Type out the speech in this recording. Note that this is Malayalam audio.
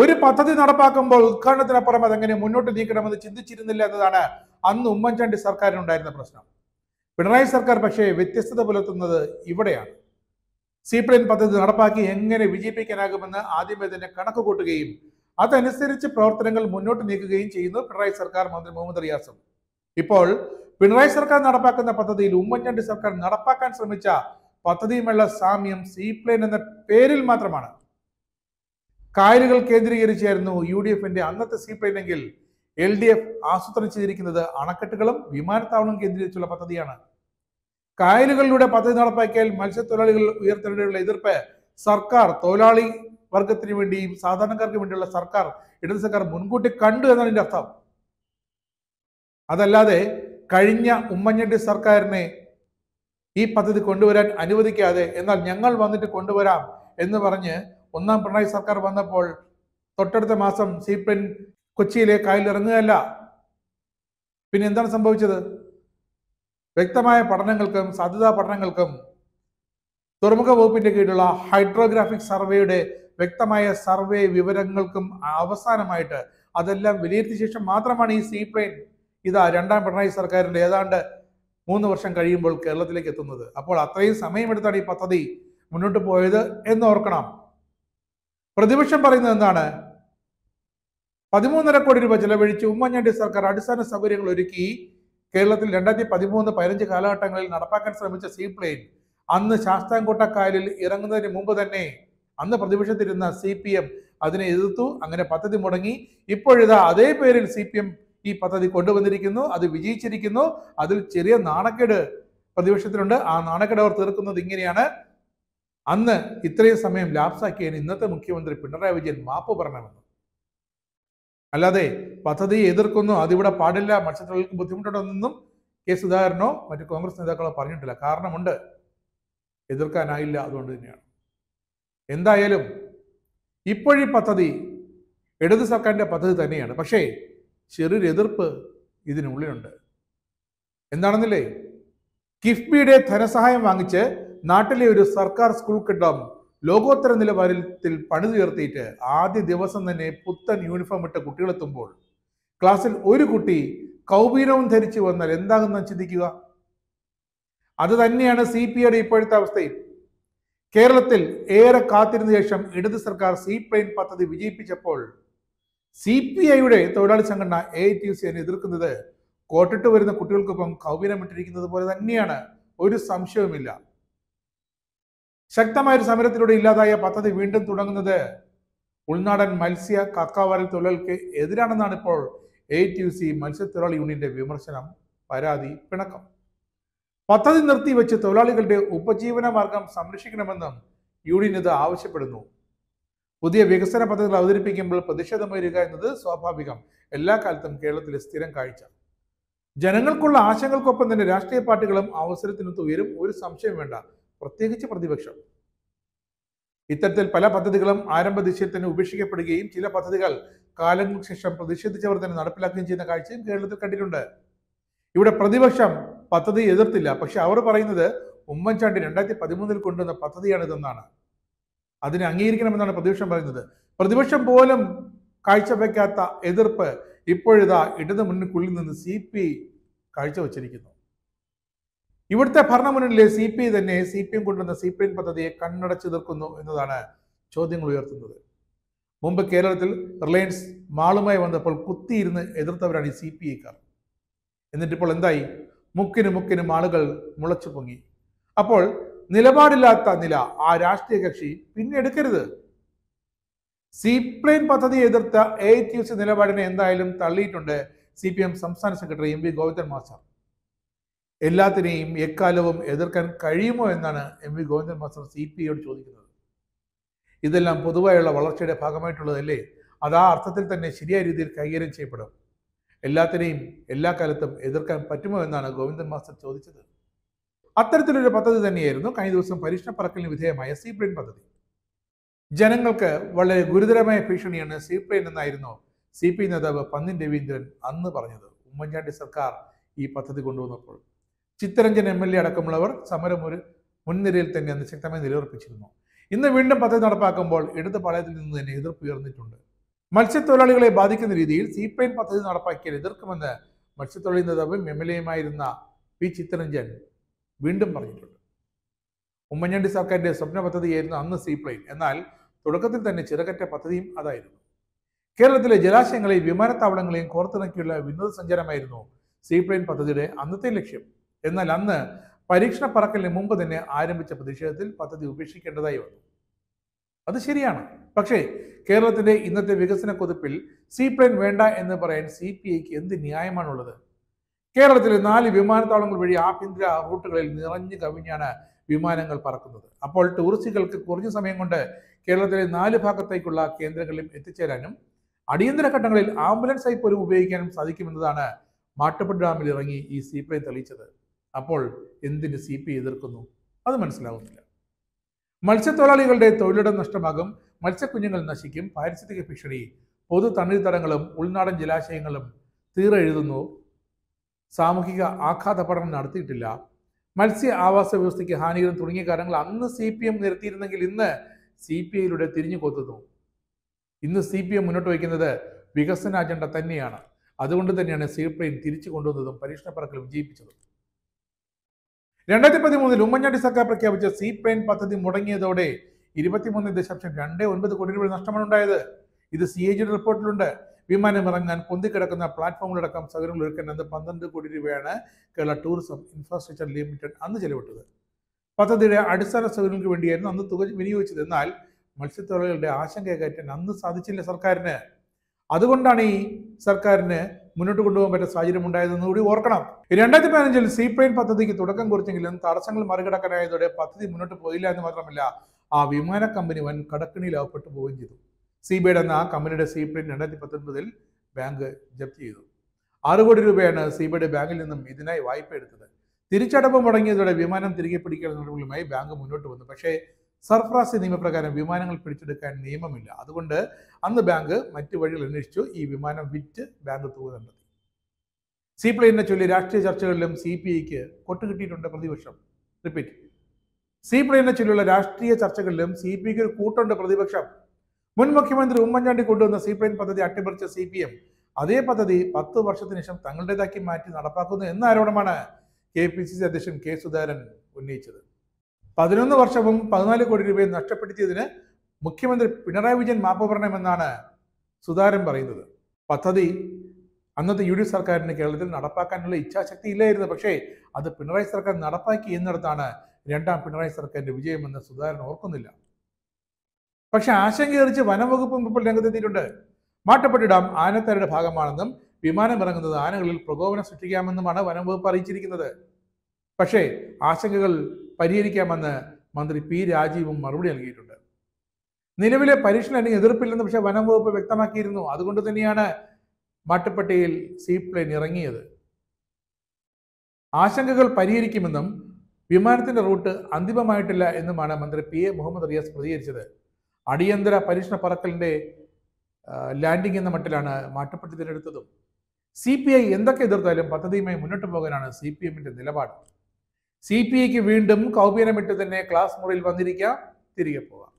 ഒരു പദ്ധതി നടപ്പാക്കുമ്പോൾ ഉദ്ഘാടനത്തിനപ്പുറം അതെങ്ങനെ മുന്നോട്ട് നീക്കണമെന്ന് ചിന്തിച്ചിരുന്നില്ല എന്നതാണ് അന്ന് ഉമ്മൻചാണ്ടി സർക്കാരിനുണ്ടായിരുന്ന പ്രശ്നം പിണറായി സർക്കാർ പക്ഷേ വ്യത്യസ്തത പുലർത്തുന്നത് ഇവിടെയാണ് സീപ്ലെയിൻ പദ്ധതി നടപ്പാക്കി എങ്ങനെ വിജയിപ്പിക്കാനാകുമെന്ന് ആദ്യമേ തന്നെ കണക്ക് കൂട്ടുകയും അതനുസരിച്ച് പ്രവർത്തനങ്ങൾ മുന്നോട്ട് നീക്കുകയും ചെയ്യുന്നു പിണറായി സർക്കാർ മന്ത്രി മുഹമ്മദ് റിയാസും ഇപ്പോൾ പിണറായി സർക്കാർ നടപ്പാക്കുന്ന പദ്ധതിയിൽ ഉമ്മൻചാണ്ടി സർക്കാർ നടപ്പാക്കാൻ ശ്രമിച്ച പദ്ധതിയുമുള്ള സാമ്യം പ്ലെയിൻ എന്ന പേരിൽ മാത്രമാണ് കായലുകൾ കേന്ദ്രീകരിച്ചായിരുന്നു യു ഡി എഫിന്റെ അന്നത്തെ സീപ്പെങ്കിൽ എൽ ഡി എഫ് ആസൂത്രണം ചെയ്തിരിക്കുന്നത് അണക്കെട്ടുകളും വിമാനത്താവളവും കേന്ദ്രീകരിച്ചുള്ള പദ്ധതിയാണ് കായലുകളിലൂടെ പദ്ധതി നടപ്പാക്കിയാൽ മത്സ്യത്തൊഴിലാളികൾ ഉയർത്തേണ്ടതിനുള്ള എതിർപ്പ് സർക്കാർ തൊഴിലാളി വർഗത്തിന് വേണ്ടിയും സാധാരണക്കാർക്ക് വേണ്ടിയുള്ള സർക്കാർ ഇടത് സർക്കാർ മുൻകൂട്ടി കണ്ടു എന്നാണ് എൻ്റെ അർത്ഥം അതല്ലാതെ കഴിഞ്ഞ ഉമ്മൻചാണ്ടി സർക്കാരിനെ ഈ പദ്ധതി കൊണ്ടുവരാൻ അനുവദിക്കാതെ എന്നാൽ ഞങ്ങൾ വന്നിട്ട് കൊണ്ടുവരാം എന്ന് പറഞ്ഞ് ഒന്നാം പിണറായി സർക്കാർ വന്നപ്പോൾ തൊട്ടടുത്ത മാസം സി പി എൻ കൊച്ചിയിലെ കായലിൽ ഇറങ്ങുകയല്ല പിന്നെ എന്താണ് സംഭവിച്ചത് വ്യക്തമായ പഠനങ്ങൾക്കും സാധ്യതാ പഠനങ്ങൾക്കും തുറമുഖ വകുപ്പിന്റെ കീഴിലുള്ള ഹൈഡ്രോഗ്രാഫിക് സർവേയുടെ വ്യക്തമായ സർവേ വിവരങ്ങൾക്കും അവസാനമായിട്ട് അതെല്ലാം വിലയിരുത്തിയ ശേഷം മാത്രമാണ് ഈ സീപ്ലെയിൻ ഇതാ രണ്ടാം പിണറായി സർക്കാരിന്റെ ഏതാണ്ട് മൂന്ന് വർഷം കഴിയുമ്പോൾ കേരളത്തിലേക്ക് എത്തുന്നത് അപ്പോൾ അത്രയും സമയമെടുത്താണ് ഈ പദ്ധതി മുന്നോട്ട് പോയത് എന്ന് ഓർക്കണം പ്രതിപക്ഷം പറയുന്നത് എന്താണ് പതിമൂന്നര കോടി രൂപ ചെലവഴിച്ച് ഉമ്മൻചാണ്ടി സർക്കാർ അടിസ്ഥാന സൗകര്യങ്ങൾ ഒരുക്കി കേരളത്തിൽ രണ്ടായിരത്തി പതിമൂന്ന് പതിനഞ്ച് കാലഘട്ടങ്ങളിൽ നടപ്പാക്കാൻ ശ്രമിച്ച സീപ്ലെയിൻ അന്ന് ശാസ്താംകോട്ട കായലിൽ ഇറങ്ങുന്നതിന് മുമ്പ് തന്നെ അന്ന് പ്രതിപക്ഷത്തിരുന്ന സി പി എം അതിനെ എതിർത്തു അങ്ങനെ പദ്ധതി മുടങ്ങി ഇപ്പോഴിതാ അതേ പേരിൽ സി പി എം ഈ പദ്ധതി കൊണ്ടുവന്നിരിക്കുന്നു അത് വിജയിച്ചിരിക്കുന്നു അതിൽ ചെറിയ നാണക്കേട് പ്രതിപക്ഷത്തിലുണ്ട് ആ നാണക്കേട് അവർ തീർക്കുന്നത് ഇങ്ങനെയാണ് അന്ന് ഇത്രയും സമയം ലാപ്സാക്കിയതിന് ഇന്നത്തെ മുഖ്യമന്ത്രി പിണറായി വിജയൻ മാപ്പ് പറഞ്ഞവന്നു അല്ലാതെ പദ്ധതി എതിർക്കുന്നു അതിവിടെ പാടില്ല മത്സ്യത്തൊഴിലാളികൾക്ക് ബുദ്ധിമുട്ടുണ്ടെന്നും കെ സുധാകരനോ മറ്റു കോൺഗ്രസ് നേതാക്കളോ പറഞ്ഞിട്ടില്ല കാരണമുണ്ട് എതിർക്കാനായില്ല അതുകൊണ്ട് തന്നെയാണ് എന്തായാലും ഇപ്പോഴീ പദ്ധതി ഇടത് സർക്കാരിൻ്റെ പദ്ധതി തന്നെയാണ് പക്ഷേ ചെറിയൊരു എതിർപ്പ് ഇതിനുള്ളിലുണ്ട് എന്താണെന്നില്ലേ കിഫ്ബിയുടെ ധനസഹായം വാങ്ങിച്ച് നാട്ടിലെ ഒരു സർക്കാർ സ്കൂൾ കെട്ടിടം ലോകോത്തര നിലവാരത്തിൽ പണിതുയർത്തിയിട്ട് ആദ്യ ദിവസം തന്നെ പുത്തൻ യൂണിഫോം ഇട്ട കുട്ടികളെത്തുമ്പോൾ ക്ലാസ്സിൽ ഒരു കുട്ടി കൗബീരവും ധരിച്ചു വന്നാൽ എന്താകുന്ന ചിന്തിക്കുക അത് തന്നെയാണ് സി പി ഐയുടെ ഇപ്പോഴത്തെ അവസ്ഥയും കേരളത്തിൽ ഏറെ കാത്തിരുന്ന ശേഷം ഇടത് സർക്കാർ സി പ്ലെയിൻ പദ്ധതി വിജയിപ്പിച്ചപ്പോൾ സി പി ഐയുടെ തൊഴിലാളി സംഘടന എ ടി സി എതിർക്കുന്നത് കോട്ടിട്ട് വരുന്ന കുട്ടികൾക്കൊപ്പം കൗപീനമിട്ടിരിക്കുന്നത് പോലെ തന്നെയാണ് ഒരു സംശയവുമില്ല ശക്തമായ ഒരു സമരത്തിലൂടെ ഇല്ലാതായ പദ്ധതി വീണ്ടും തുടങ്ങുന്നത് ഉൾനാടൻ മത്സ്യ കക്കാവരൽ തൊഴിലുകൾക്ക് എതിരാണെന്നാണ് ഇപ്പോൾ എ ടി യു സി മത്സ്യത്തൊഴിലാളി യൂണിയന്റെ വിമർശനം പരാതി പിണക്കം പദ്ധതി നിർത്തിവെച്ച് തൊഴിലാളികളുടെ ഉപജീവന മാർഗം സംരക്ഷിക്കണമെന്നും യൂണിയൻ ഇത് ആവശ്യപ്പെടുന്നു പുതിയ വികസന പദ്ധതികൾ അവതരിപ്പിക്കുമ്പോൾ പ്രതിഷേധം വരിക എന്നത് സ്വാഭാവികം എല്ലാ കാലത്തും കേരളത്തിലെ സ്ഥിരം കാഴ്ച ജനങ്ങൾക്കുള്ള ആശങ്കൾക്കൊപ്പം തന്നെ രാഷ്ട്രീയ പാർട്ടികളും അവസരത്തിനൊത്ത് ഉയരും ഒരു സംശയം വേണ്ട പ്രത്യേകിച്ച് പ്രതിപക്ഷം ഇത്തരത്തിൽ പല പദ്ധതികളും ആരംഭ ദിശയിൽ തന്നെ ഉപേക്ഷിക്കപ്പെടുകയും ചില പദ്ധതികൾ കാലങ്ങൾക്ക് ശേഷം പ്രതിഷേധിച്ചവർ തന്നെ നടപ്പിലാക്കുകയും ചെയ്യുന്ന കാഴ്ചയും കേരളത്തിൽ കണ്ടിട്ടുണ്ട് ഇവിടെ പ്രതിപക്ഷം പദ്ധതി എതിർത്തില്ല പക്ഷെ അവർ പറയുന്നത് ഉമ്മൻചാണ്ടി രണ്ടായിരത്തി പതിമൂന്നിൽ കൊണ്ടുവന്ന ഇതെന്നാണ് അതിനെ അംഗീകരിക്കണമെന്നാണ് പ്രതിപക്ഷം പറയുന്നത് പ്രതിപക്ഷം പോലും കാഴ്ചവെക്കാത്ത എതിർപ്പ് ഇപ്പോഴിതാ ഇടത് മുന്നിക്കുള്ളിൽ നിന്ന് സി പി ഐ കാഴ്ചവെച്ചിരിക്കുന്നു ഇവിടുത്തെ ഭരണമുന്നണിയിലെ സി പി ഐ തന്നെ സി പി എം കൊണ്ടുവന്ന സി പി എം പദ്ധതിയെ കണ്ണടച്ചു തീർക്കുന്നു എന്നതാണ് ചോദ്യങ്ങൾ ഉയർത്തുന്നത് മുമ്പ് കേരളത്തിൽ റിലയൻസ് മാളുമായി വന്നപ്പോൾ കുത്തിയിരുന്ന് എതിർത്തവരാണ് ഈ സി പി ഐക്കാർ എന്നിട്ടിപ്പോൾ എന്തായി മുക്കിന് മുക്കിന് ആളുകൾ മുളച്ചു പൊങ്ങി അപ്പോൾ നിലപാടില്ലാത്ത നില ആ രാഷ്ട്രീയ കക്ഷി പിന്നെ എടുക്കരുത് സീപ്ലെയിൻ പദ്ധതി എതിർത്ത എ ടി യു സി നിലപാടിനെ എന്തായാലും തള്ളിയിട്ടുണ്ട് സി പി എം സംസ്ഥാന secretary M V Govindan master എല്ലാത്തിനെയും എക്കാലവും എതിർക്കാൻ കഴിയുമോ എന്നാണ് M V Govindan master C P ഐയോട് ചോദിക്കുന്നത് ഇതെല്ലാം പൊതുവായുള്ള വളർച്ചയുടെ ഭാഗമായിട്ടുള്ളതല്ലേ അത് ആ അർത്ഥത്തിൽ തന്നെ ശരിയായ രീതിയിൽ കൈകാര്യം ചെയ്യപ്പെടും എല്ലാത്തിനെയും എല്ലാ കാലത്തും എതിർക്കാൻ പറ്റുമോ എന്നാണ് ഗോവിന്ദൻ മാസ്റ്റർ ചോദിച്ചത് അത്തരത്തിലൊരു പദ്ധതി തന്നെയായിരുന്നു കഴിഞ്ഞ ദിവസം പരീക്ഷണ പറക്കലിന് വിധേയമായ സീ പദ്ധതി ജനങ്ങൾക്ക് വളരെ ഗുരുതരമായ ഭീഷണിയാണ് സി പി ഐ എന്നായിരുന്നു സി പി ഐ നേതാവ് പന്നിൻ രവീന്ദ്രൻ അന്ന് പറഞ്ഞത് ഉമ്മൻചാണ്ടി സർക്കാർ ഈ പദ്ധതി കൊണ്ടുവന്നപ്പോൾ ചിത്തരഞ്ജൻ എം എൽ എ അടക്കമുള്ളവർ സമരം ഒരു മുൻനിരയിൽ തന്നെ അന്ന് ശക്തമായി നിലയുറപ്പിച്ചിരുന്നു ഇന്ന് വീണ്ടും പദ്ധതി നടപ്പാക്കുമ്പോൾ ഇടത് പാളയത്തിൽ നിന്ന് തന്നെ എതിർപ്പ് ഉയർന്നിട്ടുണ്ട് മത്സ്യത്തൊഴിലാളികളെ ബാധിക്കുന്ന രീതിയിൽ സി പി ഐ പദ്ധതി നടപ്പാക്കിയാൽ എതിർക്കുമെന്ന് മത്സ്യത്തൊഴിലാളി നേതാവും എം എൽ എയുമായിരുന്ന പി ചിത്തരഞ്ജൻ വീണ്ടും പറഞ്ഞിട്ടുണ്ട് ഉമ്മൻചാണ്ടി സർക്കാരിന്റെ സ്വപ്ന പദ്ധതിയായിരുന്നു അന്ന് സി പി ഐ എന്നാൽ തുടക്കത്തിൽ തന്നെ ചിറകറ്റ പദ്ധതിയും അതായിരുന്നു കേരളത്തിലെ ജലാശയങ്ങളെയും വിമാനത്താവളങ്ങളെയും കോർത്തിണക്കിയുള്ള വിനോദസഞ്ചാരമായിരുന്നു സീപ്ലെയിൻ പദ്ധതിയുടെ അന്നത്തെ ലക്ഷ്യം എന്നാൽ അന്ന് പരീക്ഷണ പറക്കലിന് മുമ്പ് തന്നെ ആരംഭിച്ച പ്രതിഷേധത്തിൽ പദ്ധതി ഉപേക്ഷിക്കേണ്ടതായി വന്നു അത് ശരിയാണ് പക്ഷേ കേരളത്തിന്റെ ഇന്നത്തെ വികസന കുതിപ്പിൽ സീപ്ലെയിൻ വേണ്ട എന്ന് പറയാൻ സി പി ഐക്ക് എന്ത് ന്യായമാണുള്ളത് കേരളത്തിലെ നാല് വിമാനത്താവളങ്ങൾ വഴി ആഭ്യന്തര റൂട്ടുകളിൽ നിറഞ്ഞു കവിഞ്ഞാണ് വിമാനങ്ങൾ പറക്കുന്നത് അപ്പോൾ ടൂറിസ്റ്റുകൾക്ക് കുറഞ്ഞ സമയം കൊണ്ട് കേരളത്തിലെ നാല് ഭാഗത്തേക്കുള്ള കേന്ദ്രങ്ങളിൽ എത്തിച്ചേരാനും അടിയന്തര ഘട്ടങ്ങളിൽ ആംബുലൻസ് ആയി പോലും ഉപയോഗിക്കാനും സാധിക്കുമെന്നതാണ് മാട്ടുപ്പെട്ട് ഡാമിൽ ഇറങ്ങി ഈ സി പി ഐ തെളിയിച്ചത് അപ്പോൾ എന്തിന് സി പി എതിർക്കുന്നു അത് മനസ്സിലാവുന്നില്ല മത്സ്യത്തൊഴിലാളികളുടെ തൊഴിലിടം നഷ്ടമാകും മത്സ്യക്കുഞ്ഞുങ്ങൾ നശിക്കും പാരിസ്ഥിതിക ഭീഷണി പൊതു തണ്ണീർത്തടങ്ങളും ഉൾനാടൻ ജലാശയങ്ങളും തീറ എഴുതുന്നു സാമൂഹിക ആഘാത പഠനം നടത്തിയിട്ടില്ല മത്സ്യ ആവാസ വ്യവസ്ഥയ്ക്ക് ഹാനികരം തുടങ്ങിയ കാര്യങ്ങൾ അന്ന് സി പി എം നിരത്തിയിരുന്നെങ്കിൽ ഇന്ന് സി പി ഐയിലൂടെ തിരിഞ്ഞു കൊത്തുന്നു ഇന്ന് സി പി ഐ മുന്നോട്ട് വയ്ക്കുന്നത് വികസന അജണ്ട തന്നെയാണ് അതുകൊണ്ട് തന്നെയാണ് സി പി ഐ തിരിച്ചു കൊണ്ടുവന്നതും പരീക്ഷണ പറക്കൽ വിജയിപ്പിച്ചതും രണ്ടായിരത്തി പതിമൂന്നിൽ ഉമ്മൻചാണ്ടി സർക്കാർ പ്രഖ്യാപിച്ച സി പി ഐ പദ്ധതി മുടങ്ങിയതോടെ ഇരുപത്തിമൂന്ന് ദശാംശം രണ്ട് ഒൻപത് കോടി രൂപ നഷ്ടമാണ് ഉണ്ടായത് ഇത് സി എ ജി റിപ്പോർട്ടിലുണ്ട് വിമാനം ഇറങ്ങാൻ പൊന്തിക്കിടക്കുന്ന പ്ലാറ്റ്ഫോമുകളടക്കം സൗകര്യങ്ങൾ ഒരുക്കുന്നത് പന്ത്രണ്ട് കോടി രൂപയാണ് കേരള ടൂറിസം ഇൻഫ്രാസ്ട്രക്ചർ ലിമിറ്റഡ് അന്ന് ചെലവിട്ടത് പദ്ധതിയുടെ അടിസ്ഥാന സൗകര്യങ്ങൾക്ക് വേണ്ടിയായിരുന്നു അന്ന് തുക വിനിയോഗിച്ചത് എന്നാൽ മത്സ്യത്തൊഴിലാളികളുടെ ആശങ്ക കയറ്റാൻ അന്ന് സാധിച്ചില്ല സർക്കാരിന് അതുകൊണ്ടാണ് ഈ സർക്കാരിന് മുന്നോട്ട് കൊണ്ടുപോകാൻ പറ്റുന്ന സാഹചര്യം ഉണ്ടായതെന്ന് കൂടി ഓർക്കണം രണ്ടായിരത്തി പതിനഞ്ചിൽ സീ പ്ലെയിൻ പദ്ധതിക്ക് തുടക്കം കുറിച്ചെങ്കിലും തടസ്സങ്ങൾ മറികടക്കാനായതോടെ പദ്ധതി മുന്നോട്ട് പോയില്ല എന്ന് മാത്രമല്ല ആ വിമാന കമ്പനി വൻ കടക്കണിയിലാവപ്പെട്ടു പോവുകയും ചെയ്തു സി ബി എന്ന ആ കമ്പനിയുടെ സീ പ്ലെയിൻ രണ്ടായിരത്തി പത്തൊൻപതിൽ ബാങ്ക് ജപ്തി ചെയ്തു ആറ് കോടി രൂപയാണ് സി ബി ബാങ്കിൽ നിന്നും ഇതിനായി വായ്പ എടുത്തത് തിരിച്ചടവ് മുടങ്ങിയതോടെ വിമാനം തിരികെ പിടിക്കുന്ന നടപടികളുമായി ബാങ്ക് മുന്നോട്ട് വന്നു പക്ഷേ സർഫ്രാസ് നിയമപ്രകാരം വിമാനങ്ങൾ പിടിച്ചെടുക്കാൻ നിയമമില്ല അതുകൊണ്ട് അന്ന് ബാങ്ക് മറ്റു വഴികൾ അന്വേഷിച്ചു ഈ വിമാനം വിറ്റ് ബാങ്ക് തുക കണ്ടെത്തി പ്ലെയിനെ ചൊല്ലി രാഷ്ട്രീയ ചർച്ചകളിലും സി പി ഐക്ക് കൊട്ടുകിട്ടിയിട്ടുണ്ട് പ്രതിപക്ഷം റിപ്പീറ്റ് സി പ്ലെയിനെ ചൊല്ലിയുള്ള രാഷ്ട്രീയ ചർച്ചകളിലും സി പി ഐക്ക് ഒരു കൂട്ടുണ്ട് പ്രതിപക്ഷം മുൻ മുഖ്യമന്ത്രി ഉമ്മൻചാണ്ടി കൊണ്ടുവന്ന സി പ്ലെയിൻ പദ്ധതി അട്ടിമറിച്ച സി പി എം അതേ പദ്ധതി പത്ത് വർഷത്തിന് ശേഷം തങ്ങളുടേതാക്കി മാറ്റി നടപ്പാക്കുന്നു എന്ന ആരോപണമാണ് കെ പി സി സി അധ്യക്ഷൻ കെ സുധാകരൻ ഉന്നയിച്ചത് പതിനൊന്ന് വർഷവും പതിനാല് കോടി രൂപയും നഷ്ടപ്പെടുത്തിയതിന് മുഖ്യമന്ത്രി പിണറായി വിജയൻ മാപ്പ് പറയണമെന്നാണ് സുധാകരൻ പറയുന്നത് പദ്ധതി അന്നത്തെ യു ഡി എഫ് സർക്കാരിന് കേരളത്തിൽ നടപ്പാക്കാനുള്ള ഇച്ഛാശക്തി ഇല്ലായിരുന്നു പക്ഷേ അത് പിണറായി സർക്കാർ നടപ്പാക്കി എന്നിടത്താണ് രണ്ടാം പിണറായി സർക്കാരിന്റെ വിജയമെന്ന് സുധാകരൻ ഓർക്കുന്നില്ല പക്ഷെ ആശങ്കയറിച്ച് വകുപ്പും ഇപ്പോൾ രംഗത്തെത്തിയിട്ടുണ്ട് മാട്ടപ്പെട്ടി ഡാം ആനത്തറയുടെ ഭാഗമാണെന്നും ഇറങ്ങുന്നത് ആനകളിൽ പ്രകോപനം സൃഷ്ടിക്കാമെന്നുമാണ് വനം വകുപ്പ് അറിയിച്ചിരിക്കുന്നത് പക്ഷേ ആശങ്കകൾ പരിഹരിക്കാമെന്ന് മന്ത്രി പി രാജീവും മറുപടി നൽകിയിട്ടുണ്ട് നിലവിലെ അല്ലെങ്കിൽ എതിർപ്പില്ലെന്ന് പക്ഷേ വനം വകുപ്പ് വ്യക്തമാക്കിയിരുന്നു അതുകൊണ്ട് തന്നെയാണ് മാട്ടുപ്പെട്ടിയിൽ സീ പ്ലെയിൻ ഇറങ്ങിയത് ആശങ്കകൾ പരിഹരിക്കുമെന്നും വിമാനത്തിന്റെ റൂട്ട് അന്തിമമായിട്ടില്ല എന്നുമാണ് മന്ത്രി പി എ മുഹമ്മദ് റിയാസ് പ്രതികരിച്ചത് അടിയന്തര പരീക്ഷണ പറക്കലിന്റെ ലാൻഡിംഗ് എന്ന മട്ടിലാണ് മാട്ടുപ്പെട്ടി തിരഞ്ഞെടുത്തതും സി പി ഐ എന്തൊക്കെ എതിർത്താലും പദ്ധതിയുമായി മുന്നോട്ട് പോകാനാണ് സി പി എമ്മിന്റെ നിലപാട് സി പി ഐക്ക് വീണ്ടും കൗപീനമിട്ട് തന്നെ ക്ലാസ് മുറിയിൽ വന്നിരിക്കാം തിരികെ പോകാം